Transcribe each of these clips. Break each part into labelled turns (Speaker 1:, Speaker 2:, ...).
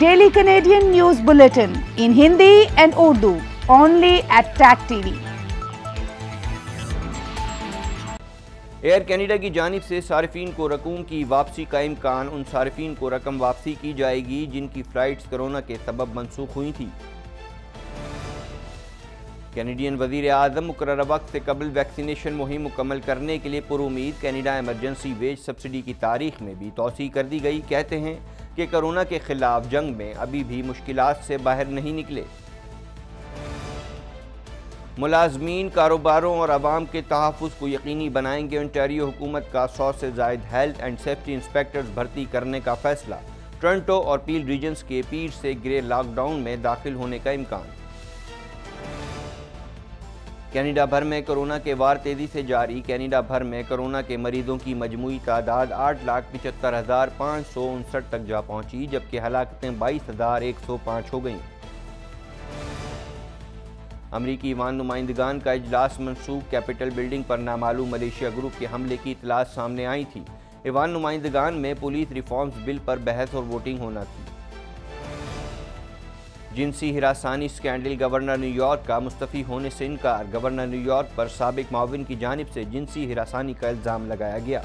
Speaker 1: Daily Canadian news bulletin in Hindi and Urdu only at Tag TV
Speaker 2: air Canada की जानब से सार्फिन को रकूम की वापसी का इम्कान उन सार्फिन को रकम वापसी की जाएगी जिनकी फ़्लाइट्स कोरोना के सबब मनसूख हुई थी कैनेडियन वजीर अजम मुकर वक्त से कबल वैक्सीनेशन मुहिम मुकम्मल करने के लिए पुरुद कैनेडा एमरजेंसी वेज सब्सिडी की तारीख में भी तोसी कर दी गई कहते हैं कि कोरोना के खिलाफ जंग में अभी भी मुश्किल से बाहर नहीं निकले मुलाजमीन कारोबारों और आवाम के तहफ़ को यकीनी बनाएंगे इंटेरियो हुकूमत का सौ से जायद हेल्थ एंड सेफ्टी इंस्पेक्टर्स भर्ती करने का फैसला टोरंटो और पील रीजन्स के पीर से ग्रे लॉकडाउन में दाखिल होने का इम्कान कैनेडा भर में कोरोना के वार तेज़ी से जारी कैनेडा भर में कोरोना के मरीजों की मजमू तादाद आठ लाख पिचहत्तर हज़ार पाँच सौ उनसठ तक जा पहुंची जबकि हलाकतें बाईस हज़ार एक सौ पाँच हो गईं अमरीकी ईवान नुमाइंदगान का इजलास मनसूख कैपिटल बिल्डिंग पर नामालूम मलेशिया ग्रुप के हमले की इतलास सामने आई थी ईवान नुमाइंदगान में पुलिस रिफॉर्म्स बिल पर बहस और वोटिंग होना थी जिनसी हिरासानी स्कैंडल गवर्नर न्यूयॉर्क का मुस्तफ़ी होने से इनकार गवर्नर न्यूयॉर्क पर सबक माविन की जानब से जिनसी हिरासानी का इल्ज़ाम लगाया गया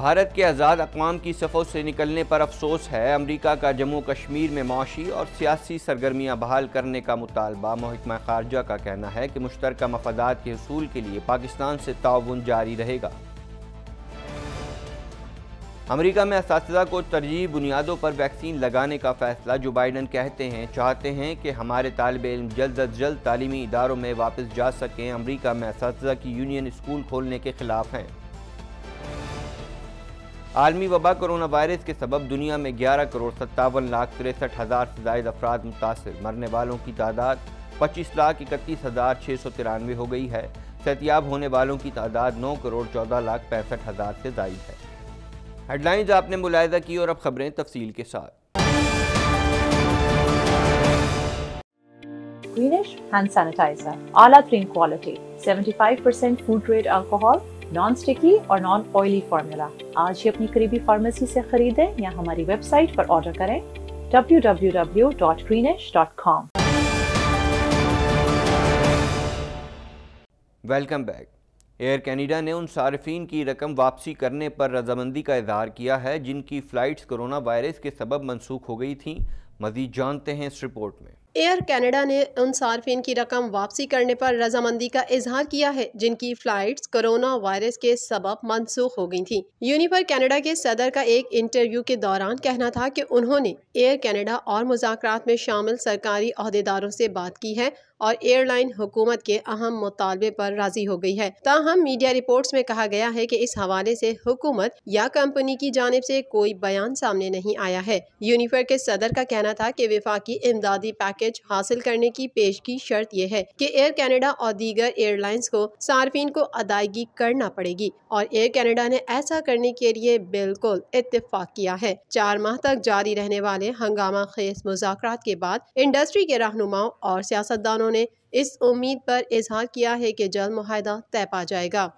Speaker 2: भारत के आज़ाद अकवाम की सफ़ों से निकलने पर अफसोस है अमरीका का जम्मू कश्मीर में माशी और सियासी सरगर्मियाँ बहाल करने का मुतालबा महकमा खारजा का कहना है कि मुश्तर मफदात के हसूल के लिए पाकिस्तान से ताउन जारी रहेगा अमेरिका में इस को तरजीह बुनियादों पर वैक्सीन लगाने का फैसला जो बाइडन कहते हैं चाहते हैं कि हमारे तालब इम जल्द अज जल्द तालीमी इदारों में वापस जा सकें अमरीका में इस की यूनियन स्कूल खोलने के खिलाफ हैं आलमी वबा कोरोना वायरस के सबब दुनिया में ग्यारह करोड़ सत्तावन लाख तिरसठ हज़ार से जायद अफराद मुतासर मरने वालों की तादाद पच्चीस लाख इकतीस हज़ार छः सौ तिरानवे हो गई है सहतियाब होने वालों की तादाद नौ करोड़ चौदह लाख पैंसठ हज़ार से जायद है हेडलाइंस आपने मुलायदा की और अब खबरें तफसील के साथ
Speaker 1: Greenish hand sanitizer, ala trin quality, 75% food grade alcohol, non-sticky or non-oily formula. आज ही अपनी करीबी फार्मेसी से खरीदें या हमारी वेबसाइट पर ऑर्डर करें www.greenish.com
Speaker 2: Welcome back. Air Canada ने उन सार्फिन की रकम वापसी करने पर रजामंदी का इजहार किया है जिनकी फ़्लाइट्स कोरोना वायरस के सबब मनसूख हो गई थीं मजीद जानते हैं इस रिपोर्ट में
Speaker 1: एयर कनाडा ने उन सार्फिन की रकम वापसी करने पर रजामंदी का इजहार किया है जिनकी फ़्लाइट्स कोरोना वायरस के सबब मनसूख हो गई थी यूनिफर कनाडा के सदर का एक इंटरव्यू के दौरान कहना था कि उन्होंने एयर कनाडा और मुजाकर में शामिल सरकारी अहदेदारों से बात की है और एयरलाइन हुकूमत के अहम मुतालबे पर राजी हो गई है ताहम मीडिया रिपोर्ट्स में कहा गया है कि इस हवाले से हुकूमत या कंपनी की जानब से कोई बयान सामने नहीं आया है यूनिफर के सदर का कहना कहना था कि विफाकी इमदादी पैकेज हासिल करने की पेश की शर्त यह है कि एयर कैनेडा और दीगर एयरलाइंस को सार्फिन को अदायगी करना पड़ेगी और एयर कैनेडा ने ऐसा करने के लिए बिल्कुल इतफाक किया है चार माह तक जारी रहने वाले हंगामा खेस मुजाकर के बाद इंडस्ट्री के रहनुमाओं और सियासतदानों ने इस उम्मीद पर इजहार किया है कि जल्द माहिदा तय पा जाएगा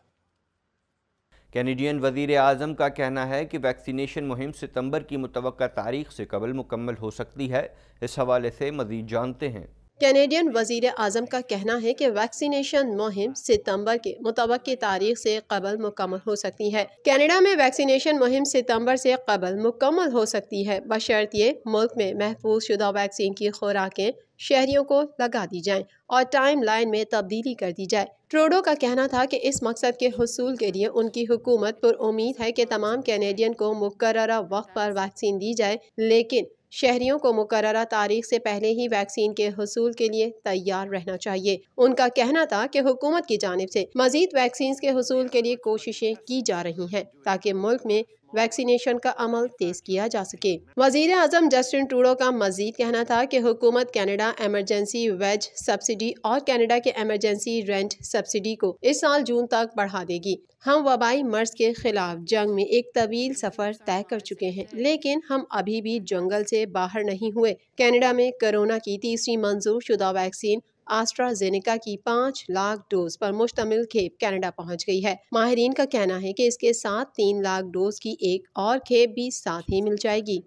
Speaker 2: कैनेडियन वजीर आजम का कहना है कि वैक्सीनेशन मुहिम सितंबर की मुतव तारीख से कबल मुकम्मल हो सकती है इस हवाले से मजीद जानते हैं
Speaker 1: कैनेडियन वजीर अजम का कहना है कि वैक्सीनेशन मुहिम सितंबर के मुतव तारीख से कबल मुकम्मल हो सकती है कनाडा में वैक्सीनेशन मुहिम सितंबर से कबल मुकम्मल हो सकती है बशर्त ये मुल्क में महफूज शुदा वैक्सीन की खुराकें शहरियों को लगा दी जाएं और टाइम लाइन में तब्दीली कर दी जाए ट्रोडो का कहना था कि इस मकसद के हसूल के लिए उनकी हुकूमत पर उम्मीद है कि तमाम कैनेडियन को मुकर वक्त पर वैक्सीन दी जाए लेकिन शहरियों को मुकर तारीख से पहले ही वैक्सीन के हसूल के लिए तैयार रहना चाहिए उनका कहना था कि हुकूमत की जानब से मजीद वैक्सीन के हसूल के लिए कोशिशें की जा रही हैं ताकि मुल्क में वैक्सीनेशन का अमल तेज किया जा सके वजीर अजम जस्टिन टूडो का मजीद कहना था की हुकूमत कैनेडा एमरजेंसी वेज सब्सिडी और कैनेडा के एमरजेंसी रेंट सब्सिडी को इस साल जून तक बढ़ा देगी हम वबाई मर्ज के खिलाफ जंग में एक तवील सफर तय कर चुके हैं लेकिन हम अभी भी जंगल से बाहर नहीं हुए कनाडा में कोरोना की तीसरी मंजूर शुदा वैक्सीन आस्ट्राजेनेका की पाँच लाख डोज पर मुश्तमिल खेप कनाडा पहुंच गई है माहरीन का कहना है कि इसके साथ तीन लाख डोज की एक और खेप भी साथ ही मिल जाएगी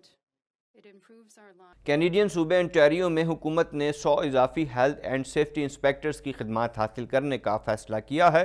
Speaker 2: कैनेडियन सूबे इंटेरियो में हुकूमत ने 100 इजाफी हेल्थ एंड सेफ्टी इंस्पेक्टर्स की खदमात हासिल करने का फैसला किया है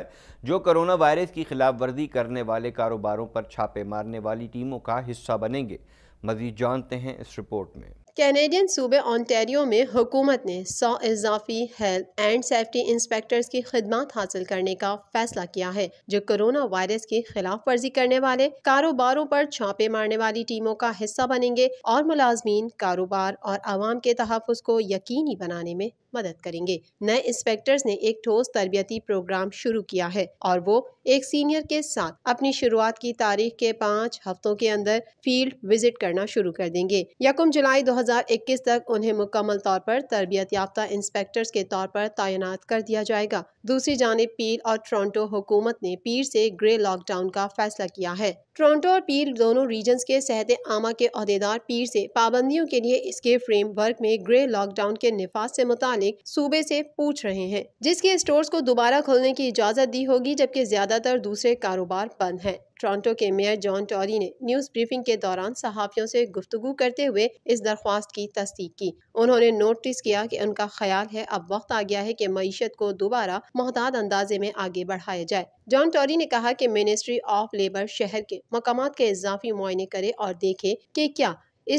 Speaker 2: जो करोना वायरस की खिलाफ वर्जी करने वाले कारोबारों पर छापे मारने वाली टीमों का हिस्सा बनेंगे मजीद जानते हैं इस रिपोर्ट में
Speaker 1: कैनेडियन सूबे ऑन्टेरियो में हुकूमत ने सौ इजाफी हेल्थ एंड सेफ्टी इंस्पेक्टर्स की खदमात हासिल करने का फैसला किया है जो कोरोना वायरस की खिलाफ वर्जी करने वाले कारोबारों पर छापे मारने वाली टीमों का हिस्सा बनेंगे और मुलाजमीन कारोबार और आवाम के तहफ़ को यकीनी बनाने में मदद करेंगे नए इंस्पेक्टर्स ने एक ठोस तरबियती प्रोग्राम शुरू किया है और वो एक सीनियर के साथ अपनी शुरुआत की तारीख के पाँच हफ्तों के अंदर फील्ड विजिट करना शुरू कर देंगे यकम जुलाई 2021 तक उन्हें मुकम्मल तौर पर तरबियत याफ्ता इंस्पेक्टर्स के तौर पर तैनात कर दिया जाएगा दूसरी जानब पील और टोरटो हुकूमत ने पीर से ग्रे लॉकडाउन का फैसला किया है टोरंटो और पील दोनों रीजन्स के सहत आमा के अहदेदार पीर से पाबंदियों के लिए इसके फ्रेम वर्क में ग्रे लॉकडाउन के निफाज से मुतालिक सूबे से पूछ रहे हैं जिसके स्टोर्स को दोबारा खोलने की इजाज़त दी होगी जबकि ज़्यादातर दूसरे कारोबार बंद हैं टोरंटो के मेयर जॉन टॉरी ने न्यूज़ ब्रीफिंग के दौरान सहाफ़ियों से गुफ्तु करते हुए इस दरख्वास्त की तस्दीक की उन्होंने नोटिस किया कि उनका ख्याल है अब वक्त आ गया है कि मीशत को दोबारा महताद अंदाजे में आगे बढ़ाया जाए जॉन टॉरी ने कहा कि मिनिस्ट्री ऑफ लेबर शहर के मकाम के इजाफी मुआयने करे और देखे कि क्या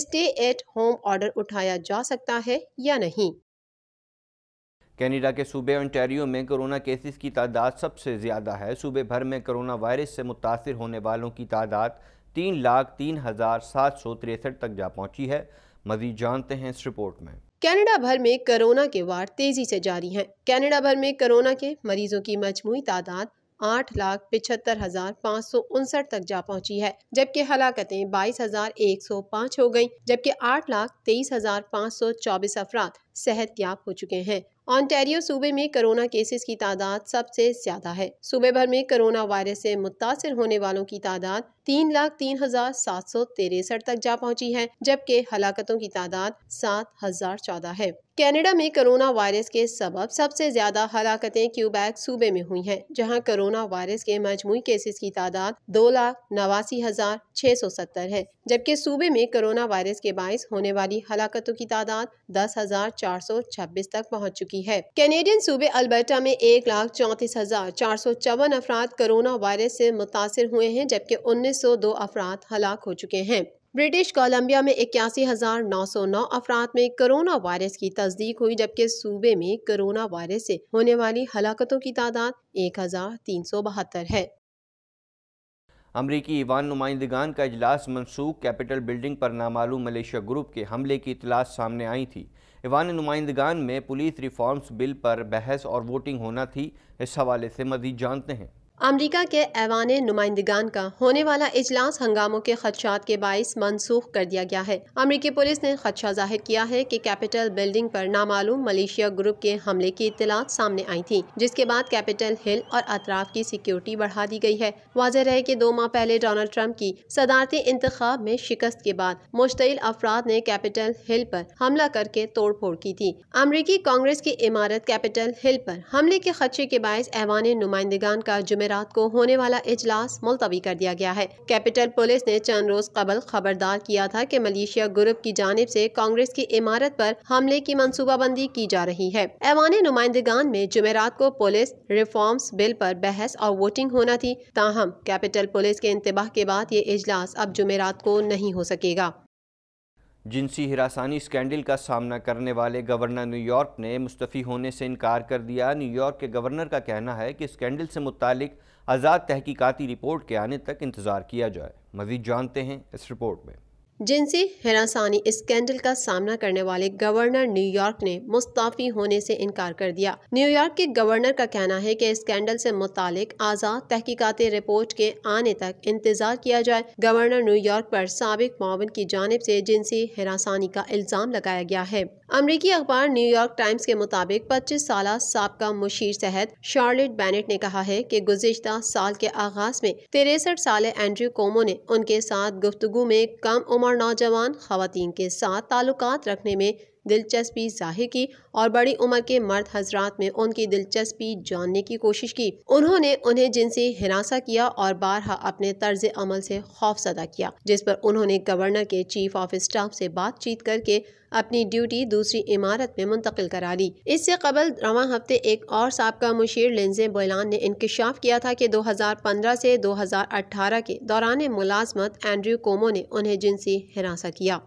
Speaker 1: स्टे एट होम ऑर्डर उठाया जा सकता है या नहीं
Speaker 2: कैनेडा के सूबे ओंटारियो में कोरोना केसेस की तादाद सबसे ज़्यादा है सूबे भर में कोरोना वायरस से मुतासर होने वालों की तादाद तीन लाख तीन हज़ार सात सौ तिरसठ तक जा पहुंची है मजीद जानते हैं इस रिपोर्ट में
Speaker 1: कनाडा भर में कोरोना के वार तेज़ी से जारी हैं कनाडा भर में कोरोना के मरीजों की मजमू तादाद आठ लाख पिछहत्तर हजार पाँच सौ उनसठ तक जा पहुंची है जबकि हलाकतें बाईस हजार एक सौ पाँच हो गयी जबकि आठ लाख तेईस हजार पाँच सौ चौबीस अफराद सेहत याब हो चुके हैं ऑनटेरियो सूबे में कोरोना केसेस की तादाद सबसे ज्यादा है सूबे भर में कोरोना वायरस से मुतासर होने वालों की तादाद तीन लाख तीन हजार सात सौ तिरसठ तक जा पहुंची है जबकि हलाकतों की तादाद सात हजार चौदह है कनाडा में कोरोना वायरस के सबब सबसे ज़्यादा हलाकतें क्यूबैक सूबे में हुई हैं जहां कोरोना वायरस के मजमू केसेस की तादाद दो लाख नवासी हज़ार छः सौ सत्तर है जबकि सूबे में कोरोना वायरस के बायस होने वाली हलाकतों की तादाद दस हजार चार सौ छब्बीस तक पहुँच चुकी है कैनेडियन सूबे अल्बर्टा में एक लाख चौंतीस हजार चार सौ चौवन अफराद कोरोना वायरस ऐसी मुतासर हुए हैं जबकि उन्नीस सौ दो अफराद हलाक हो चुके हैं ब्रिटिश कोलंबिया में इक्यासी हज़ार नौ सौ नौ अफराद में कोरोना वायरस की तस्दीक हुई जबकि सूबे में कोरोना वायरस से होने वाली हलाकतों की तादाद एक हज़ार तीन सौ बहत्तर है
Speaker 2: अमरीकी ईवान नुमाइंदगान का अजलास मनसूख कैपिटल बिल्डिंग पर नामालूम मलेशिया ग्रुप के हमले की इतलास सामने आई थी ईवान नुमाइंदगान में पुलिस रिफॉर्म्स बिल पर बहस और वोटिंग होना थी इस हवाले से मजीद जानते हैं
Speaker 1: अमरीका के ऐवान नुमाइंदगान का होने वाला इजलास हंगामों के खदशात के बायस मनसूख कर दिया गया है अमरीकी पुलिस ने खदशा जाहिर किया है कि कैपिटल बिल्डिंग पर नामालूम मलेशिया ग्रुप के हमले की इतलात सामने आई थी जिसके बाद कैपिटल हिल और अतराफ की सिक्योरिटी बढ़ा दी गई है वाजह रहे कि दो माह पहले डोनाल्ड ट्रंप की सदारती इंतखब में शिकस्त के बाद मुश्तिल अफराद ने कैपिटल हिल पर हमला करके तोड़ फोड़ की थी अमरीकी कांग्रेस की इमारत कैपिटल हिल पर हमले के खदशे के बायस ऐवान नुमाइंदगान का जुमे जमेरात को होने वाला इजलास मुलतवी कर दिया गया है कैपिटल पुलिस ने चंद रोज कबल खबरदार किया था कि मलेशिया ग्रुप की जानब ऐसी कांग्रेस की इमारत पर हमले की मनसूबाबंदी की जा रही है ऐवान नुमाइंदगान में जुमेरात को पुलिस रिफॉर्म्स बिल पर बहस और वोटिंग होना थी ताहम कैपिटल पुलिस के इंतबाह के बाद ये इजलास अब जुमेरात को नहीं हो सकेगा
Speaker 2: जिनसी हिरासानी स्कैंडल का सामना करने वाले गवर्नर न्यूयॉर्क ने मुस्तफ़ी होने से इनकार कर दिया न्यूयॉर्क के गवर्नर का कहना है कि स्कैंडल से मुतल आज़ाद तहकीकती रिपोर्ट के आने तक इंतज़ार किया जाए मज़ीद जानते हैं इस रिपोर्ट में
Speaker 1: जिनसी हरासानी स्कैंडल का सामना करने वाले गवर्नर न्यूयॉर्क ने मुस्ताफी होने से इनकार कर दिया न्यूयॉर्क के गवर्नर का कहना है कि स्कैंडल से मुतालिक आज़ाद तहकीकती रिपोर्ट के आने तक इंतजार किया जाए गवर्नर न्यूयॉर्क पर सबक मावन की जानब से जिनसी हरासानी का इल्ज़ाम लगाया गया है अमरीकी अखबार न्यूयॉर्क टाइम्स के मुताबिक पच्चीस साल सबका मुशीर सहत शार्लेट बैनेट ने कहा है की गुजशत साल के आगाज में तिरसठ साल एंड्रू कोमो ने उनके साथ गुफ्तगु में कम उम्र और नौजवान खातन के साथ ताल्लुक रखने में दिलचस्पी जाहिर की और बड़ी उम्र के मर्द हजरात में उनकी दिलचस्पी जानने की कोशिश की उन्होंने उन्हें जिनसे हिरासा किया और बारहा अपने तर्ज अमल से खौफ सदा किया जिस पर उन्होंने गवर्नर के चीफ ऑफ स्टाफ से बातचीत करके अपनी ड्यूटी दूसरी इमारत में मुंतकिल करा दी इससे कबल रवा हफ्ते एक और सबका मुशीर लेंजे बोलान ने इंकशाफ किया था कि 2015 से 2018 के दौरान मुलाजमत एंड्रयू कोमो ने उन्हें जिनसी हिरासा किया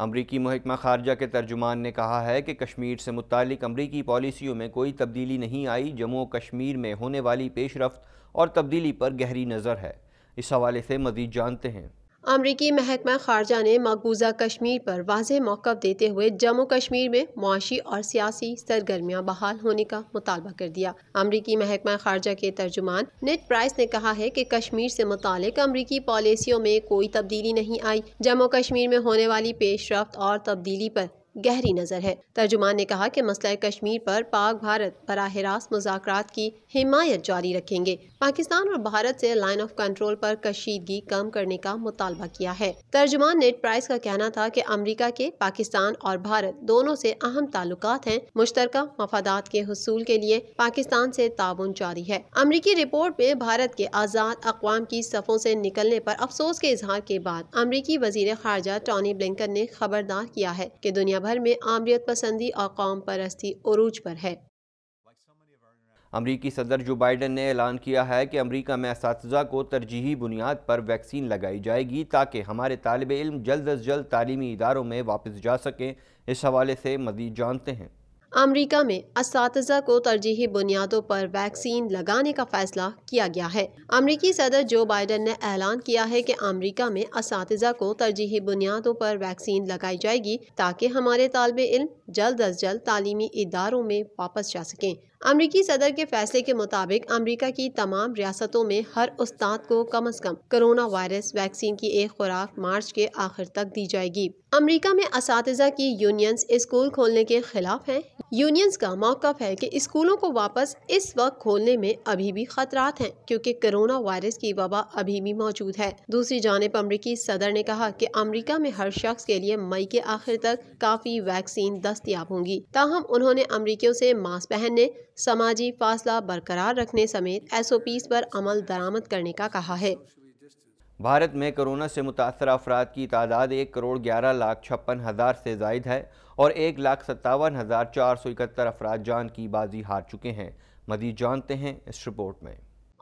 Speaker 2: अमरीकी महकमा खारजा के तर्जुमान ने कहा है कि कश्मीर से मुतल अमरीकी पॉलिसियों में कोई तब्दीली नहीं आई जम्मू कश्मीर में होने वाली पेशरफ और तब्दीली पर गहरी नज़र है इस हवाले से मजीद जानते हैं
Speaker 1: अमरीकी महकमा खारजा ने मकबूजा कश्मीर पर वाज मौक़ देते हुए जम्मू कश्मीर में मुआशी और सियासी सरगर्मियाँ बहाल होने का मुतालबा कर दिया अमरीकी महकमा खारजा के तर्जुमान नेट प्राइस ने कहा है कि कश्मीर से मुतक अमरीकी पॉलिसियों में कोई तब्दीली नहीं आई जम्मू कश्मीर में होने वाली पेशरफ और तब्दीली पर गहरी नज़र है तर्जुमान ने कहा कि मसला कश्मीर पर पाक भारत बरह रास्त मुजाक की हिमायत जारी रखेंगे पाकिस्तान और भारत से लाइन ऑफ कंट्रोल पर कशीदगी कम करने का मुतालबा किया है तर्जमान नेट प्राइस का कहना था कि अमेरिका के पाकिस्तान और भारत दोनों से अहम ताल्लुक हैं मुश्तर मफादात के हसूल के लिए पाकिस्तान से ताउन जारी है अमरीकी रिपोर्ट में भारत के आज़ाद अकवाम की सफ़ों से निकलने पर अफसोस के इजहार के बाद अमरीकी वजीर खारजा टॉनी ब्लिंकन ने खबरदार किया है कि दुनिया भर में आमरीत पसंदी और कौम परस्ती अरूज पर है
Speaker 2: अमरीकी सदर जो बाइडन ने ऐलान किया है कि अमरीका में इस को तरजीही बुनियाद पर वैक्सीन लगाई जाएगी ताकि हमारे तालब इल्म जल्द अज जल्द तालीमी इदारों में वापस जा सकें इस हवाले से मजीद जानते हैं
Speaker 1: अमरीका में इस को तरजीही बुनियादों पर वैक्सीन लगाने का फैसला किया गया है अमरीकी सदर जो बाइडन ने ऐलान किया है कि अमरीका में इस को तरजीही बुनियादों पर वैक्सीन लगाई जाएगी ताकि हमारे तालब इल्म जल्द अज जल्द तालीमी इदारों में वापस जा सकें अमरीकी सदर के फैसले के मुताबिक अमरीका की तमाम रियासतों में हर उस्ताद को कम अज कम कोरोना वायरस वैक्सीन की एक खुराक मार्च के आखिर तक दी जाएगी अमरीका में इस की यूनियंस स्कूल खोलने के खिलाफ हैं यूनियंस का मौकफ है कि स्कूलों को वापस इस वक्त खोलने में अभी भी खतरात हैं क्योंकि कोरोना वायरस की वबा अभी भी मौजूद है दूसरी जानब अमरीकी सदर ने कहा कि अमरीका में हर शख्स के लिए मई के आखिर तक काफ़ी वैक्सीन दस्तियाब होंगी ताहम उन्होंने अमरीकियों से मास्क पहनने समाजी फासला बरकरार रखने समेत एसओपीस पर अमल दरामद करने का कहा है
Speaker 2: भारत में कोरोना से मुतासर अफराद की तादाद एक करोड़ ग्यारह लाख छप्पन हज़ार से जायद है और एक लाख सत्तावन हज़ार चार सौ इकहत्तर अफराद जान की बाजी हार चुके हैं मजीद जानते हैं इस रिपोर्ट में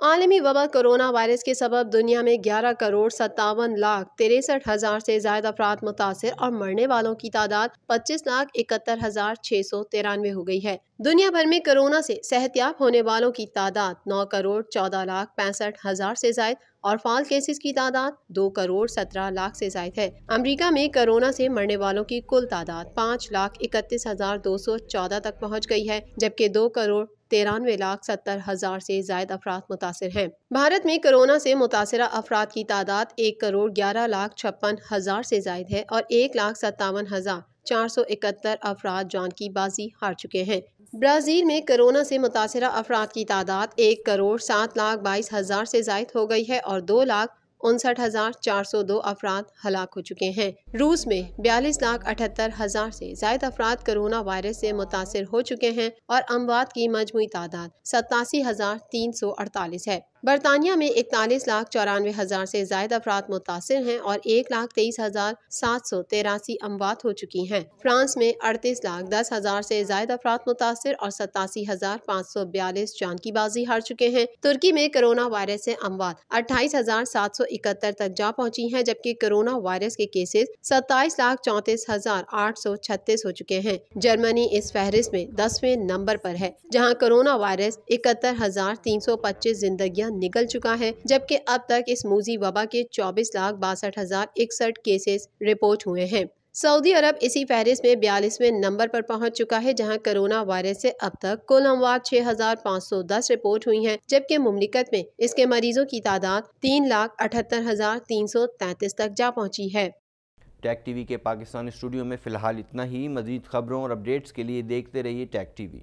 Speaker 1: आलमी वबा कोरोना वायरस के सबब दुनिया में ग्यारह करोड़ सत्तावन लाख तिरसठ हज़ार से ज्यादा अफराद मुतासर और मरने वालों की तादाद पच्चीस लाख इकहत्तर हज़ार छः सौ तिरानवे हो गई है दुनिया भर में कोरोना से सेहतियाब होने वालों की तादाद नौ करोड़ चौदह लाख पैंसठ हज़ार से ज्यादा और फाल केसेस की तादाद दो करोड़ सत्रह लाख से जायद है अमरीका में कोरोना से मरने वालों की कुल तादाद पाँच लाख इकतीस हजार दो सौ चौदह तक पहुँच गई है जबकि दो करोड़ तिरानवे लाख सत्तर हजार से जायद अफराद मुतासर हैं भारत में कोरोना से मुतासर अफराद की तादाद एक करोड़ ग्यारह लाख छप्पन हजार से जायद है और एक लाख सत्तावन हजार चार सौ इकहत्तर अफराद जान की बाजी हार चुके हैं ब्राज़ील में कोरोना से मुतासर अफराद की तादाद एक करोड़ सात लाख बाईस हज़ार से जायद हो गई है और दो लाख उनसठ हज़ार चार सौ दो अफराद हलाक हो चुके हैं रूस में बयालीस लाख अठहत्तर हज़ार से जायद अफराद कोरोना वायरस से मुतासर हो चुके हैं और अमवात की मजमू तादाद सतासी हज़ार तीन सौ अड़तालीस है बरतानिया में इकतालीस लाख चौरानवे हज़ार से ज्यादा अफराद मुतासर हैं और एक लाख तेईस हज़ार सात सौ तेरासी अमवात हो चुकी हैं फ्रांस में अड़तीस लाख दस हज़ार से जायद अफराद मुतासर और सतासी हज़ार पाँच सौ बयालीस जान की बाजी हार चुके हैं तुर्की में कोरोना वायरस से अमवात अट्ठाईस हज़ार सात सौ इकहत्तर तक जा पहुँची है जबकि कोरोना वायरस के केसेज सत्ताईस लाख चौंतीस हज़ार आठ सौ छत्तीस हो चुके हैं जर्मनी इस फहरिस्त में दसवें नंबर पर है जहाँ कोरोना वायरस इकहत्तर हज़ार तीन सौ पच्चीस जिंदगी निकल चुका है जबकि अब तक इस मूजी वबा के चौबीस लाख बासठ हजार इकसठ केसेस रिपोर्ट हुए हैं सऊदी अरब इसी फहरिस्त में बयालीसवें नंबर पर पहुंच चुका है जहां कोरोना वायरस से अब तक कुल अमवात छह हजार पाँच सौ दस रिपोर्ट हुई हैं, जबकि मुमलिकत में इसके मरीजों की तादाद तीन लाख अठहत्तर हजार तीन सौ तैंतीस तक जा पहुंची है
Speaker 2: टैक टीवी के पाकिस्तान स्टूडियो में फिलहाल इतना ही मजीद खबरों और अपडेट्स के लिए देखते रहिए टैक टीवी